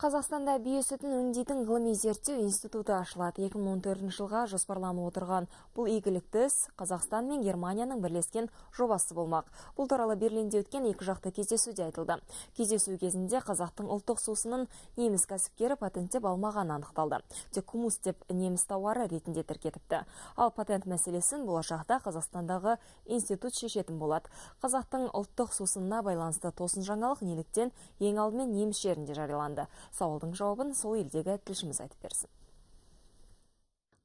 қазақстанда бие сүтін өңдейтін ғылыми зерттеу институты ашылады 2014 жылға жоспарланып отырған бұл игілікті іс қазақстан мен германияның бірлескен жобасы болмақ бұл туралы берлинде өткен екіжақты кездесуде айтылды кездесу кезінде қазақтың ұлттық сусынын неміс кәсіпкері патенттеп алмағаны анықталды тек кумус деп неміс тауары ретінде тіркетіпті ал патент мәселесін болашақта қазақстандағы институт шешетін болады қазақтың ұлттық сусынына байланысты тосын жаңалық неліктен ең алдымен неміс жерінде жарияланды сауалдың жауабын сол елдегі тілшіміз айтып берсін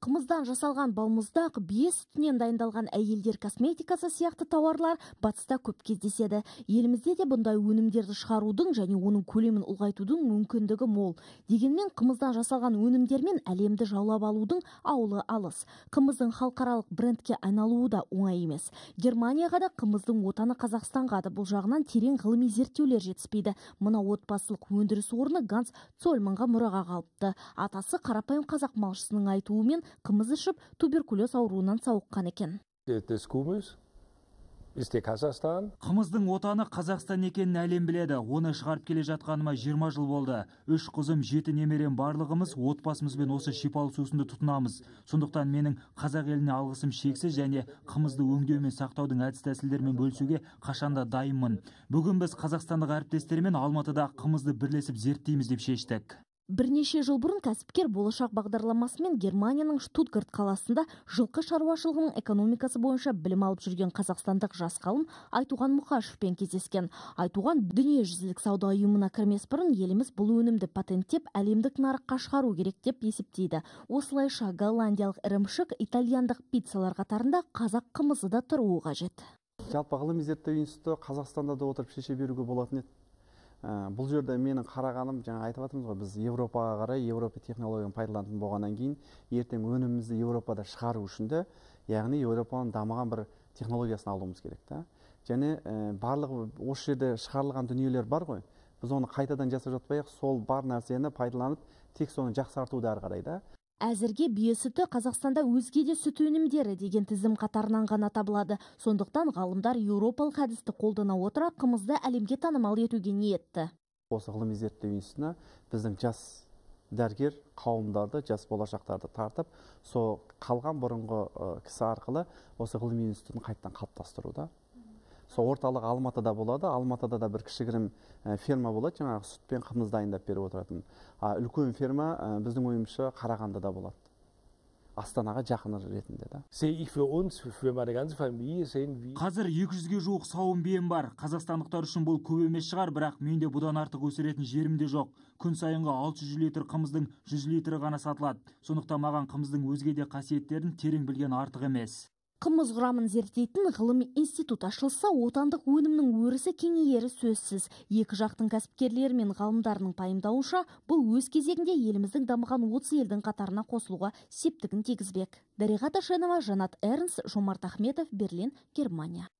қымыздан жасалған балмұздақ бие сүтінен дайындалған әйелдер косметикасы сияқты тауарлар батыста көп кездеседі елімізде де бұндай өнімдерді шығарудың және оның көлемін ұлғайтудың мүмкіндігі мол дегенмен қымыздан жасалған өнімдермен әлемді жаулап алудың ауылы алыс қымыздың халықаралық брендке айналуы да оңай емес германияға да қымыздың отаны қазақстанға да бұл жағынан терең ғылыми зерттеулер жетіспейді мына отбасылық өндіріс орны ганс цольманға мұраға қалыпты атасы қарапайым қазақ малшысының айтуымен қымыз ішіп туберкулез ауруынан сауыққан екен қымыздың отаны қазақстан екенін әлем біледі оны шығарып келе жатқаныма 20 жыл болды үш қызым жеті немерем барлығымыз отбасымызбен осы шипалы сусынды тұтынамыз сондықтан менің қазақ еліне алғысым шексіз және қымызды өңдеу мен сақтаудың әдіс тәсілдерімен бөлісуге қашанда дайынмын бүгін біз қазақстандық әріптестермен алматыда қымызды бірлесіп зерттейміз деп шештік Бірнеше жыл бұрын кәсіпкер болашақ бағдарламасымен Германияның Штутгарт қаласында жылқы шаруашылығының экономикасы бойынша білім алып жүрген қазақстандық жас ғалым Айтуған Мұқашевпен кездескен. Айтуған дүниежүзілік сауда ұйымына кірмес бұрын еліміз бұл өнімді патенттеп әлемдік нарыққа шығару керек деп есептейді. Осылайша голландиялық ірімшік итальяндық пиццалар қатарында қазақ қымызы да тұруы қажет. Жалпы ғылыми зерттеу институты Қазақстанда да отырып шеше беруге болатын еді Ә, бұл жерде менің қарағаным жаңа айтып жатырмыз ғой біз европаға қарай европа технологияны пайдаланатын болғаннан кейін ертең өнімімізді европада шығару үшін де яғни еуропаның дамыған бір технологиясын алуымыз керек та және ә, барлығы осы жерде шығарылған дүниелер бар ғой біз оны қайтадан жасап жатпай сол бар нәрсені пайдаланып тек соны жақсартуды ары қарай да әзірге бие сүті қазақстанда өзге де сүт өнімдері деген тізім қатарынан ғана табылады сондықтан ғалымдар еуропалық әдісті қолдана отыра қымызды әлемге танымал етуге ниетті осы ғылыми зерттеу институтына біздің жас дәрігер қауымдарды жас болашақтарды тартып сол қалған бұрынғы кісі арқылы осы ғылыми институтын қайтадан қалыптастыруда сол орталық алматыда болады алматыда да бір кішігірім ферма болады жаңағы сүт пен қымыз дайындап беріп отыратын а үлкен ферма біздің ойымызша қарағандыда болады астанаға жақын ретінде да қазір екі жүзге жуық сауын бием бар қазақстандықтар үшін бұл көп емес шығар бірақ менде бұдан артық өсіретін жерім де жоқ күн сайынғы 600 литр қымыздың 100 литрі ғана сатылады сондықтан маған қымыздың өзге де қасиеттерін терең білген артық емес қымыз құрамын зерттейтін ғылым институт ашылса отандық өнімнің өрісі кеңейері сөзсіз екі жақтың кәсіпкерлері мен ғалымдарының пайымдауынша бұл өз кезегінде еліміздің дамыған 30 елдің қатарына қосылуға септігін тигізбек дариға ташенова жанат эрнс жомарт ахметов берлин германия